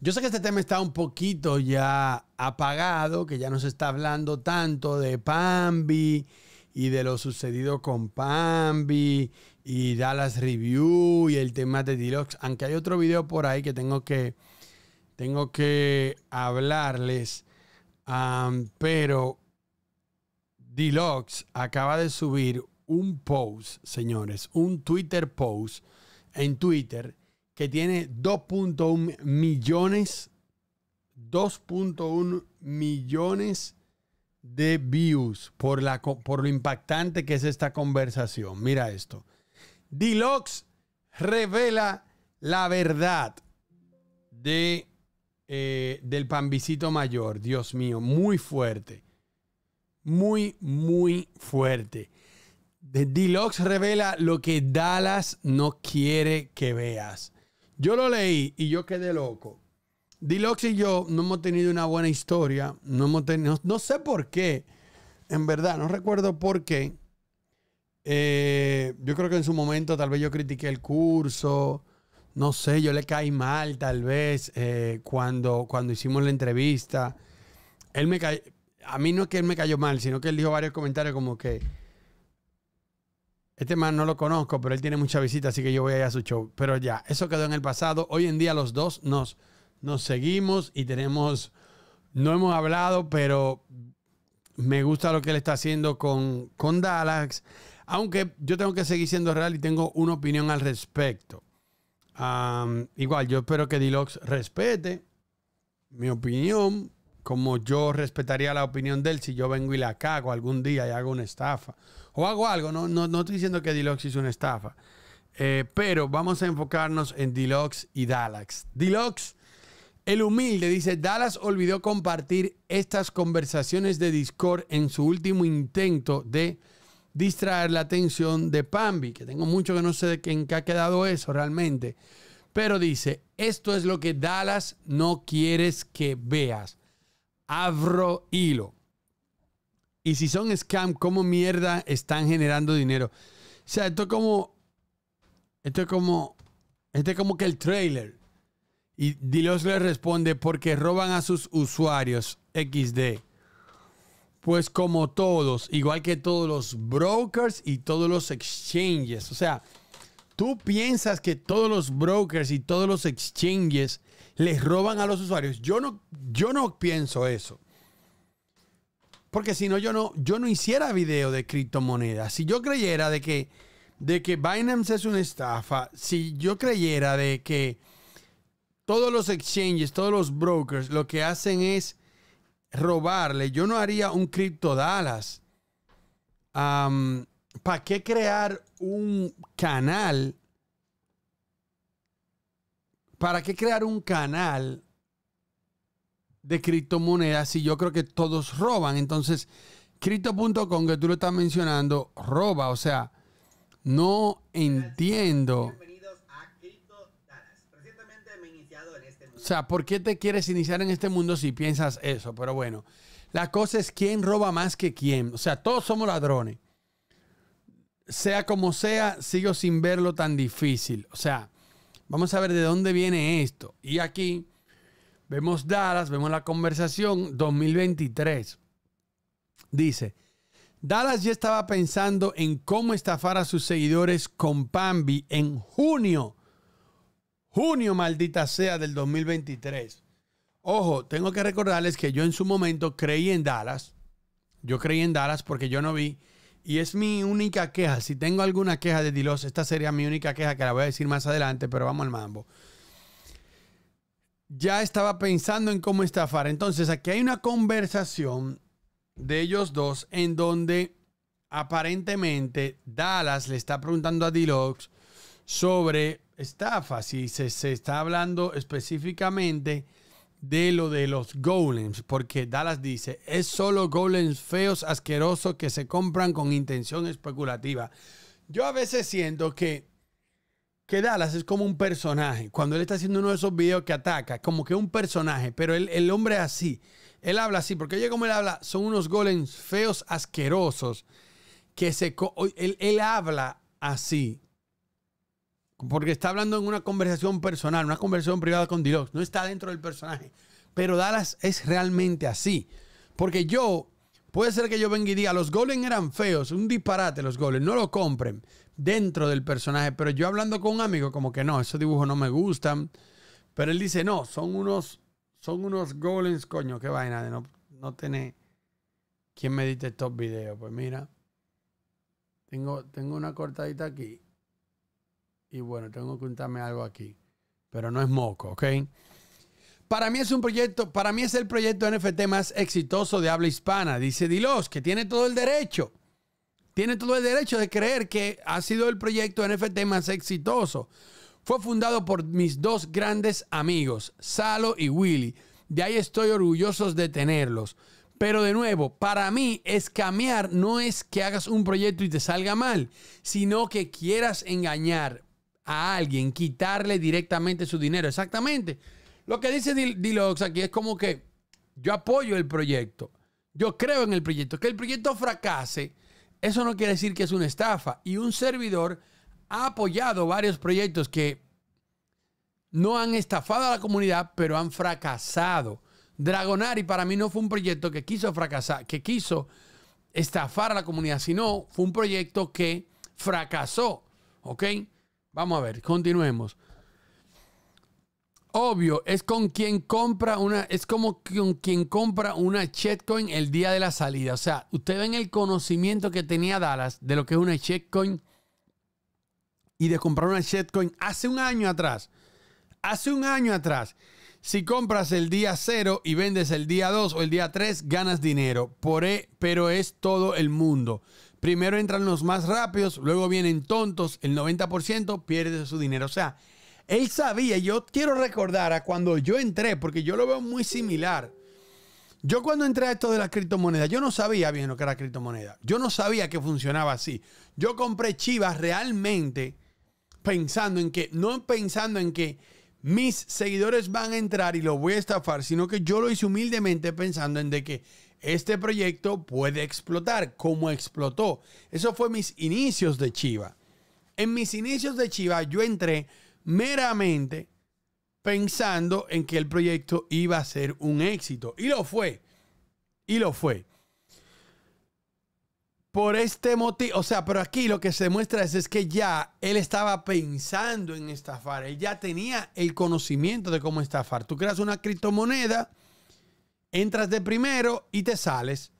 Yo sé que este tema está un poquito ya apagado, que ya no se está hablando tanto de Pambi y de lo sucedido con Pambi y Dallas Review y el tema de Deluxe, aunque hay otro video por ahí que tengo que, tengo que hablarles, pero Deluxe acaba de subir un post, señores, un Twitter post en Twitter que tiene 2.1 millones, 2.1 millones de views por, la, por lo impactante que es esta conversación. Mira esto. Dilox revela la verdad de, eh, del pambicito mayor. Dios mío, muy fuerte. Muy, muy fuerte. Dilox revela lo que Dallas no quiere que veas. Yo lo leí y yo quedé loco. Dilox y yo no hemos tenido una buena historia. No, hemos no sé por qué. En verdad, no recuerdo por qué. Eh, yo creo que en su momento tal vez yo critiqué el curso. No sé, yo le caí mal tal vez eh, cuando, cuando hicimos la entrevista. Él me a mí no es que él me cayó mal, sino que él dijo varios comentarios como que este man no lo conozco, pero él tiene mucha visita, así que yo voy a ir a su show. Pero ya, eso quedó en el pasado. Hoy en día los dos nos, nos seguimos y tenemos, no hemos hablado, pero me gusta lo que él está haciendo con, con Dallas. Aunque yo tengo que seguir siendo real y tengo una opinión al respecto. igual, yo espero que Dilox respete mi opinión, como yo respetaría la opinión de él si yo vengo y la cago algún día y hago una estafa o hago algo. No, no, estoy diciendo que Dilox es una estafa. Eh, pero vamos a enfocarnos en Dilox y Dalax. Dilox, el humilde, dice, Dallas olvidó compartir estas conversaciones de Discord en su último intento de distraer la atención de Pambi, que tengo mucho que no sé de quién ha quedado eso realmente. Pero dice, esto es lo que Dallas no quieres que veas. Abro hilo. Y si son scam, ¿cómo mierda están generando dinero? O sea, esto es como. Esto es como. Este es como que el trailer. Y Dios le responde: porque roban a sus usuarios. XD. Pues como todos, igual que todos los brokers y todos los exchanges. O sea, tú piensas que todos los brokers y todos los exchanges les roban a los usuarios. Yo no, yo no pienso eso. Porque si no, yo no, yo no hiciera video de criptomonedas. Si yo creyera de que, de que Binance es una estafa, si yo creyera de que todos los exchanges, todos los brokers lo que hacen es robarle, yo no haría un Crypto Dallas. ¿Para qué crear un canal? ¿Para qué crear un canal de criptomonedas y yo creo que todos roban. Entonces, Crypto.com, que tú lo estás mencionando, roba. O sea, no entiendo. Bienvenidos a Recientemente me he iniciado en este mundo. O sea, ¿por qué te quieres iniciar en este mundo si piensas eso? Pero bueno, la cosa es quién roba más que quién. O sea, todos somos ladrones. Sea como sea, sigo sin verlo tan difícil. O sea, vamos a ver de dónde viene esto. Y aquí Vemos Dallas, vemos la conversación 2023. Dice, Dallas ya estaba pensando en cómo estafar a sus seguidores con Pambi en junio. Junio, maldita sea, del 2023. Ojo, tengo que recordarles que yo en su momento creí en Dallas. Yo creí en Dallas porque yo no vi. Y es mi única queja. Si tengo alguna queja de Dilos, esta sería mi única queja que la voy a decir más adelante, pero vamos al mambo ya estaba pensando en cómo estafar. Entonces, aquí hay una conversación de ellos dos en donde aparentemente Dallas le está preguntando a Dilox sobre estafas y se, se, está hablando específicamente de lo de los golems, porque Dallas dice, es solo golems feos, asquerosos, que se compran con intención especulativa. Yo a veces siento que que Dallas es como un personaje. Cuando él está haciendo uno de esos videos que ataca, como que un personaje, pero el hombre es así. Él habla así, porque oye como él habla, son unos golems feos, asquerosos, que se... Él, él habla así. Porque está hablando en una conversación personal, una conversación privada con Dilox. No está dentro del personaje. Pero Dallas es realmente así. Porque yo Puede ser que yo venga y diga, los golems eran feos, un disparate los golems, no lo compren dentro del personaje, pero yo hablando con un amigo como que no, esos dibujos no me gustan, pero él dice, no, son unos, son unos golems, coño, qué vaina de no, no tener quién me edite estos videos. Pues mira, tengo, tengo una cortadita aquí y bueno, tengo que contarme algo aquí, pero no es moco, ¿ok? Para mí es un proyecto, para mí es el proyecto NFT más exitoso de habla hispana, dice Dilos, que tiene todo el derecho. Tiene todo el derecho de creer que ha sido el proyecto NFT más exitoso. Fue fundado por mis dos grandes amigos, Salo y Willy. De ahí estoy orgulloso de tenerlos. Pero de nuevo, para mí escamear no es que hagas un proyecto y te salga mal, sino que quieras engañar a alguien, quitarle directamente su dinero. Exactamente lo que dice Dilox aquí es como que yo apoyo el proyecto, yo creo en el proyecto. Que el proyecto fracase, eso no quiere decir que es una estafa. Y un servidor ha apoyado varios proyectos que no han estafado a la comunidad, pero han fracasado. Dragonari para mí no fue un proyecto que quiso fracasar, que quiso estafar a la comunidad, sino fue un proyecto que fracasó. ¿Ok? Vamos a ver, continuemos obvio, es con quien compra una, es como con quien compra una shitcoin el día de la salida. O sea, ustedes ven el conocimiento que tenía Dallas de lo que es una shitcoin y de comprar una shitcoin hace un año atrás. Hace un año atrás. Si compras el día 0 y vendes el día 2 o el día 3, ganas dinero. Por e, pero es todo el mundo. Primero entran los más rápidos, luego vienen tontos, el 90% pierde su dinero. O sea, él sabía, yo quiero recordar a cuando yo entré, porque yo lo veo muy similar. Yo cuando entré a esto de las criptomonedas, yo no sabía bien lo que era criptomoneda. Yo no sabía que funcionaba así. Yo compré chivas realmente pensando en que, no pensando en que mis seguidores van a entrar y lo voy a estafar, sino que yo lo hice humildemente pensando en de que este proyecto puede explotar como explotó. Eso fue mis inicios de Chiva. En mis inicios de Chiva yo entré meramente pensando en que el proyecto iba a ser un éxito. Y lo fue. Y lo fue. Por este motivo, o sea, pero aquí lo que se muestra es, es que ya él estaba pensando en estafar, él ya tenía el conocimiento de cómo estafar. Tú creas una criptomoneda, entras de primero y te sales.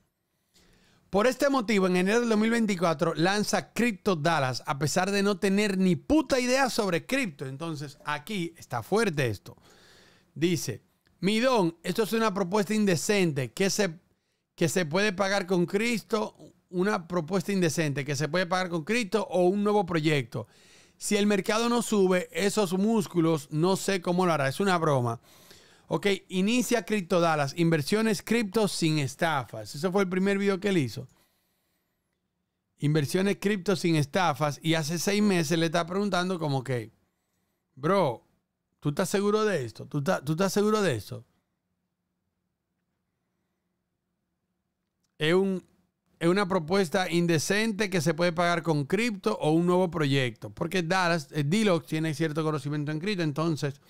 Por este motivo, en enero del 2024 lanza Crypto Dallas, a pesar de no tener ni puta idea sobre cripto. Entonces, aquí está fuerte esto. Dice, Midón, esto es una propuesta indecente que se, que se puede pagar con Cristo, una propuesta indecente que se puede pagar con Cristo o un nuevo proyecto. Si el mercado no sube esos músculos, no sé cómo lo hará. Es una broma. Ok, inicia Crypto Dallas, inversiones cripto sin estafas. Ese fue el primer video que él hizo. Inversiones cripto sin estafas. Y hace seis meses le está preguntando como que, bro, ¿tú estás seguro de esto? ¿Tú, estás, seguro de esto? Es, una propuesta indecente que se puede pagar con cripto o un nuevo proyecto. Porque Dallas, eh, Dilox tiene cierto conocimiento en cripto, entonces...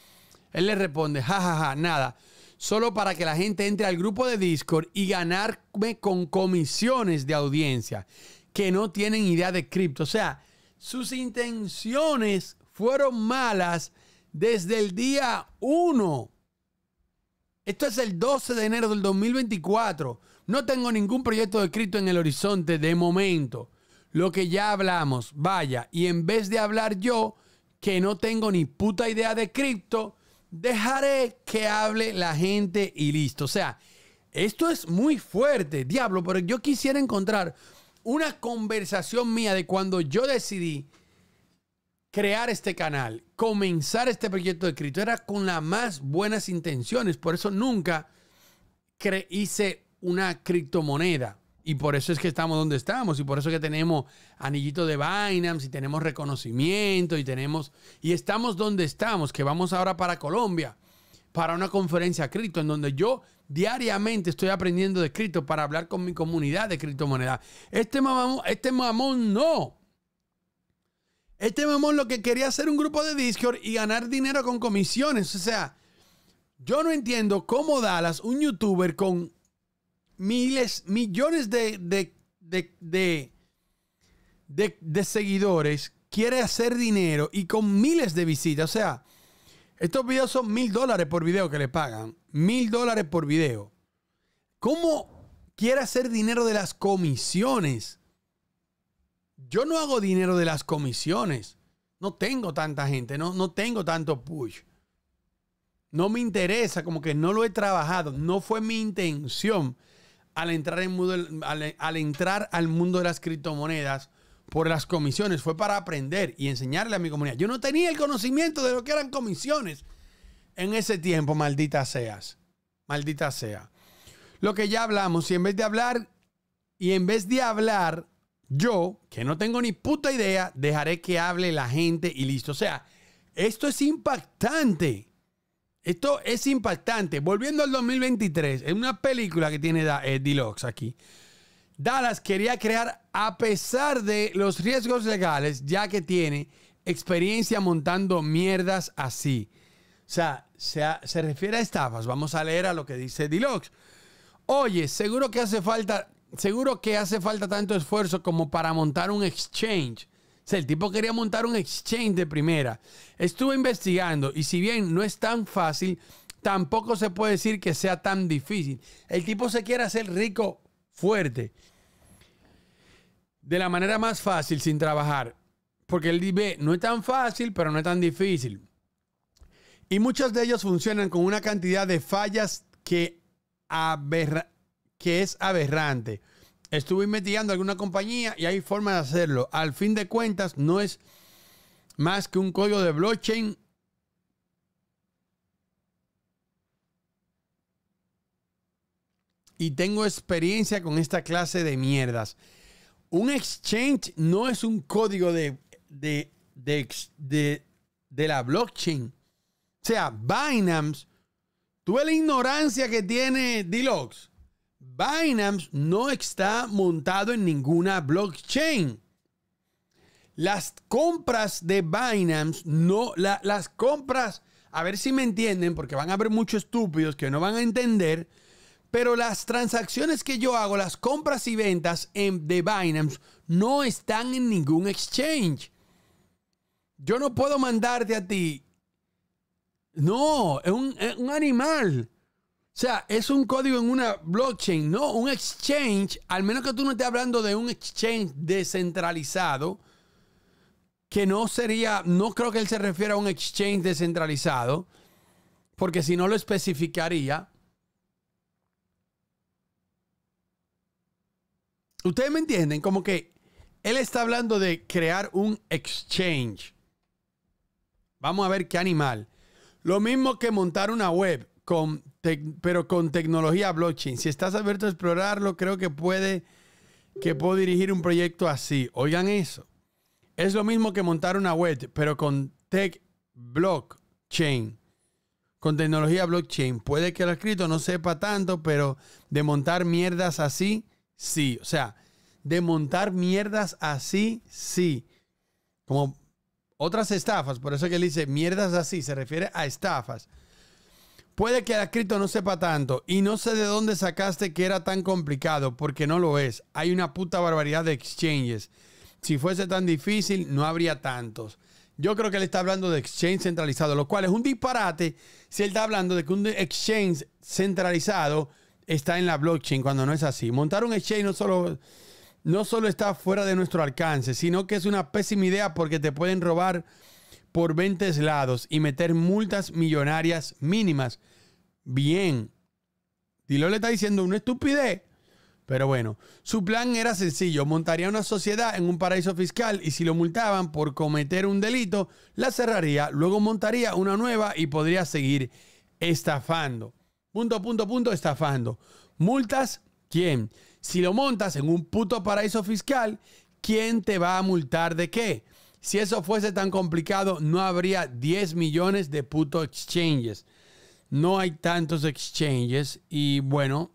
Él le responde, jajaja, nada. Solo para que la gente entre al grupo de Discord y ganarme con comisiones de audiencia que no tienen idea de cripto. O sea, sus intenciones fueron malas desde el día 1. Esto es el 12 de enero del 2024. No tengo ningún proyecto de cripto en el horizonte de momento. Lo que ya hablamos, vaya, y en vez de hablar yo, que no tengo ni puta idea de cripto, dejaré que hable la gente y listo. O sea, esto es muy fuerte, diablo, pero yo quisiera encontrar una conversación mía de cuando yo decidí crear este canal, comenzar este proyecto de cripto, Era con las más buenas intenciones, por eso nunca hice una criptomoneda. Y por eso es que estamos donde estamos. Y por eso es que tenemos anillito de Binance y tenemos reconocimiento y tenemos. Y estamos donde estamos, que vamos ahora para Colombia, para una conferencia cripto, en donde yo diariamente estoy aprendiendo de cripto para hablar con mi comunidad de criptomonedas. Este mamón, este mamón no. Este mamón lo que quería hacer un grupo de Discord y ganar dinero con comisiones. O sea, yo no entiendo cómo Dallas, un youtuber con miles, millones de, de, seguidores, quiere hacer dinero y con miles de visitas. O sea, estos videos son mil dólares por video que le pagan. Mil dólares por video. ¿Cómo quiere hacer dinero de las comisiones? Yo no hago dinero de las comisiones. No tengo tanta gente, no, no tengo tanto push. No me interesa, como que no lo he trabajado. No fue mi intención al entrar, en al, entrar al mundo de las criptomonedas por las comisiones. Fue para aprender y enseñarle a mi comunidad. Yo no tenía el conocimiento de lo que eran comisiones en ese tiempo, maldita seas. Maldita sea. Lo que ya hablamos, y en vez de hablar, y en vez de hablar, yo, que no tengo ni puta idea, dejaré que hable la gente y listo. O sea, esto es impactante. Esto es impactante. Volviendo al 2023, en una película que tiene eh, Deluxe aquí, Dallas quería crear, a pesar de los riesgos legales, ya que tiene experiencia montando mierdas así. O sea, se, refiere a estafas. Vamos a leer a lo que dice Deluxe. Oye, seguro que hace falta, seguro que hace falta tanto esfuerzo como para montar un exchange el tipo quería montar un exchange de primera. Estuve investigando y si bien no es tan fácil, tampoco se puede decir que sea tan difícil. El tipo se quiere hacer rico fuerte. De la manera más fácil, sin trabajar. Porque él ve, no es tan fácil, pero no es tan difícil. Y muchos de ellos funcionan con una cantidad de fallas que, que es aberrante estuve investigando alguna compañía y hay forma de hacerlo. Al fin de cuentas, no es más que un código de blockchain. Y tengo experiencia con esta clase de mierdas. Un exchange no es un código de, de, la blockchain. O sea, Binance, tú la ignorancia que tiene Deluxe Binance no está montado en ninguna blockchain. Las compras de Binance no, las compras, a ver si me entienden, porque van a haber muchos estúpidos que no van a entender, pero las transacciones que yo hago, las compras y ventas en, de Binance no están en ningún exchange. Yo no puedo mandarte a ti. No, es un, es un animal o sea, es un código en una blockchain, no un exchange, al menos que tú no estés hablando de un exchange descentralizado, que no sería, no creo que él se refiera a un exchange descentralizado, porque si no lo especificaría. Ustedes me entienden, como que él está hablando de crear un exchange. Vamos a ver qué animal. Lo mismo que montar una web con pero con tecnología blockchain. Si estás abierto a explorarlo, creo que puede que puedo dirigir un proyecto así. Oigan eso. Es lo mismo que montar una web, pero con tech blockchain. Con tecnología blockchain. Puede que el escrito no sepa tanto, pero de montar mierdas así, sí. O sea, de montar mierdas así, sí. Como otras estafas, por eso que él dice mierdas así, se refiere a estafas. Puede que el escrito no sepa tanto y no sé de dónde sacaste que era tan complicado, porque no lo es. Hay una puta barbaridad de exchanges. Si fuese tan difícil, no habría tantos. Yo creo que él está hablando de exchange centralizado, lo cual es un disparate si él está hablando de que un exchange centralizado está en la blockchain cuando no es así. Montar un exchange no solo, no solo está fuera de nuestro alcance, sino que es una pésima idea porque te pueden robar por 20 lados y meter multas millonarias mínimas. Bien. Dilo le está diciendo una estupidez. Pero bueno, su plan era sencillo, montaría una sociedad en un paraíso fiscal y si lo multaban por cometer un delito, la cerraría, luego montaría una nueva y podría seguir estafando. Punto, punto, punto, estafando. Multas, ¿quién? Si lo montas en un puto paraíso fiscal, ¿quién te va a multar de qué? Si eso fuese tan complicado, no habría 10 millones de puto exchanges. No hay tantos exchanges y bueno,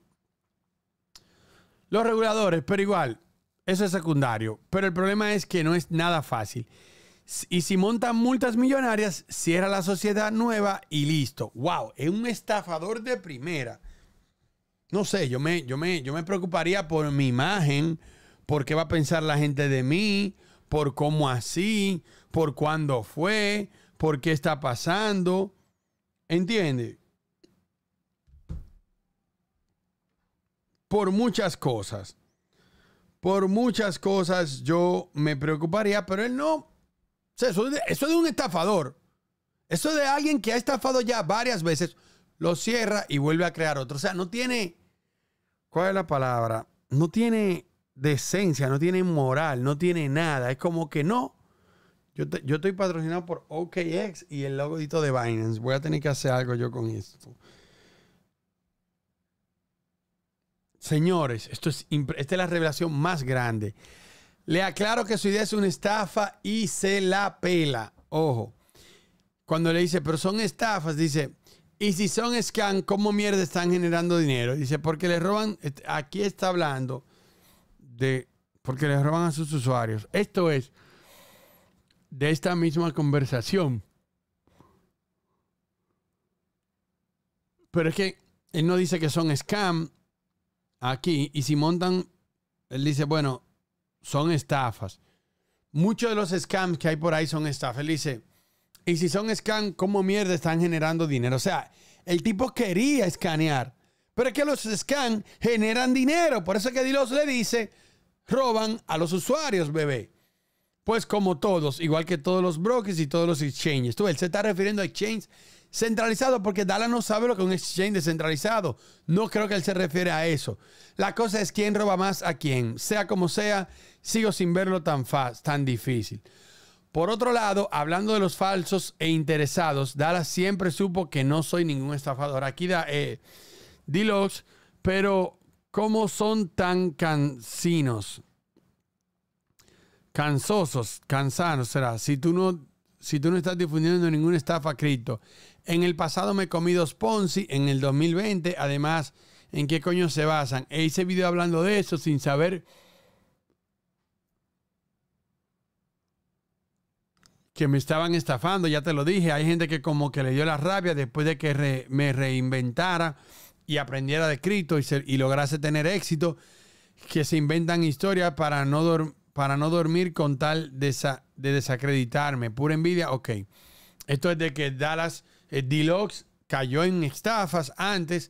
los reguladores, pero igual, eso es secundario. Pero el problema es que no es nada fácil. Y si montan multas millonarias, cierra la sociedad nueva y listo. ¡Wow! Es un estafador de primera. No sé, yo me, yo me, yo me preocuparía por mi imagen, por qué va a pensar la gente de mí, por cómo así, por cuándo fue, por qué está pasando. ¿Entiende? Por muchas cosas. Por muchas cosas yo me preocuparía, pero él no. eso, es de, un estafador. Eso de alguien que ha estafado ya varias veces, lo cierra y vuelve a crear otro. O sea, no tiene. ¿Cuál es la palabra? No tiene decencia, no tiene moral, no tiene nada. Es como que no. Yo, estoy patrocinado por OKX y el logodito de Binance. Voy a tener que hacer algo yo con esto. Señores, esto es esta es la revelación más grande. Le aclaro que su idea es una estafa y se la pela. Ojo. Cuando le dice, pero son estafas, dice, y si son scam, ¿cómo mierda están generando dinero? Dice, porque le roban, aquí está hablando porque le roban a sus usuarios. Esto es de esta misma conversación. Pero es que él no dice que son scam aquí y si montan, él dice, bueno, son estafas. Muchos de los scams que hay por ahí son estafas. Él dice, y si son scam, ¿cómo mierda están generando dinero? O sea, el tipo quería escanear, pero es que los scam generan dinero. Por eso es que Dios le dice, roban a los usuarios, bebé. Pues como todos, igual que todos los brokers y todos los exchanges. Tú, él se está refiriendo a exchanges centralizados porque Dala no sabe lo que es un exchange descentralizado. No creo que él se refiere a eso. La cosa es quién roba más a quién. Sea como sea, sigo sin verlo tan fácil, tan difícil. Por otro lado, hablando de los falsos e interesados, Dala siempre supo que no soy ningún estafador. Aquí da eh, pero ¿Cómo son tan cansinos? Cansosos, cansados será. Si tú no, si tú no estás difundiendo ninguna estafa cripto. En el pasado me comí dos Ponzi, en el 2020, además, ¿en qué coño se basan? E hice video hablando de eso sin saber que me estaban estafando, ya te lo dije, hay gente que como que le dio la rabia después de que me reinventara y aprendiera de Cristo y, lograse tener éxito, que se inventan historias para no, para no dormir con tal de, desacreditarme. Pura envidia, ok. Esto es de que Dallas eh, Deluxe cayó en estafas antes.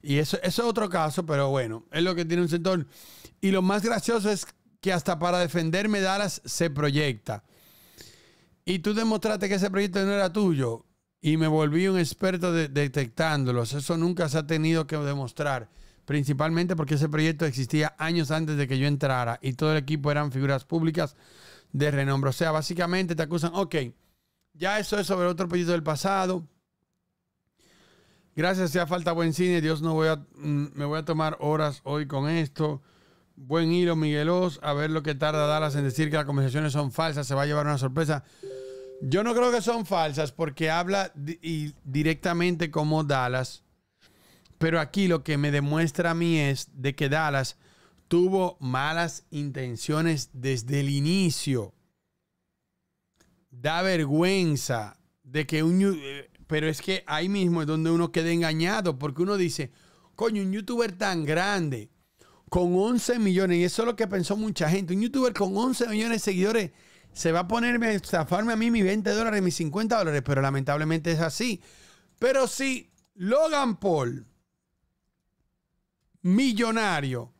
Y eso, eso, es otro caso, pero bueno, es lo que tiene un sector. Y lo más gracioso es que hasta para defenderme Dallas se proyecta. Y tú demostraste que ese proyecto no era tuyo y me volví un experto detectándolos. Eso nunca se ha tenido que demostrar, principalmente porque ese proyecto existía años antes de que yo entrara y todo el equipo eran figuras públicas de renombre. O sea, básicamente te acusan, ok, ya eso es sobre otro proyecto del pasado. Gracias, ha falta buen cine. Dios no voy a, mm, me voy a tomar horas hoy con esto. Buen hilo, Miguel Miguelos. A ver lo que tarda Dallas en decir que las conversaciones son falsas. Se va a llevar una sorpresa. Yo no creo que son falsas porque habla y directamente como Dallas. Pero aquí lo que me demuestra a mí es de que Dallas tuvo malas intenciones desde el inicio. Da vergüenza de que un... Pero es que ahí mismo es donde uno queda engañado porque uno dice, coño, un youtuber tan grande, con 11 millones, y eso es lo que pensó mucha gente, un youtuber con 11 millones de seguidores se va a ponerme a estafarme a mí mis 20 dólares, mis 50 dólares, pero lamentablemente es así. Pero si Logan Paul, millonario,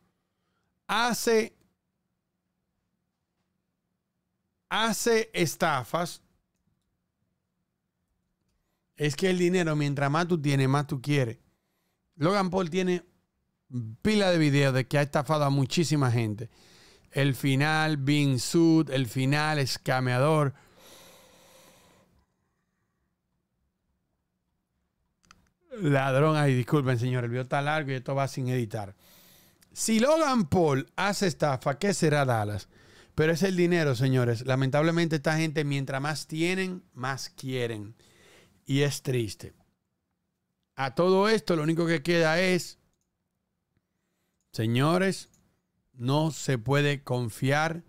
hace, hace estafas, es que el dinero, mientras más tú tienes, más tú quieres. Logan Paul tiene pila de videos de que ha estafado a muchísima gente el final Bin Sud, el final escameador. Ladrón, ahí, disculpen, señor, el video está largo y esto va sin editar. Si Logan Paul hace estafa, ¿qué será Dallas? Pero es el dinero, señores. Lamentablemente esta gente, mientras más tienen, más quieren. Y es triste. A todo esto, lo único que queda es, señores, no se puede confiar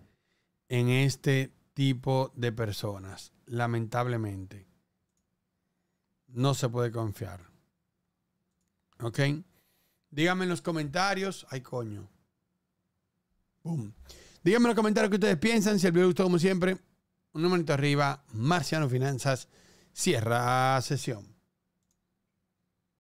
en este tipo de personas, lamentablemente. No se puede confiar. ¿Ok? Díganme en los comentarios. Ay, coño. Boom. Díganme en los comentarios qué ustedes piensan. Si el video gustó, como siempre, un manito arriba. Marciano Finanzas. Cierra sesión.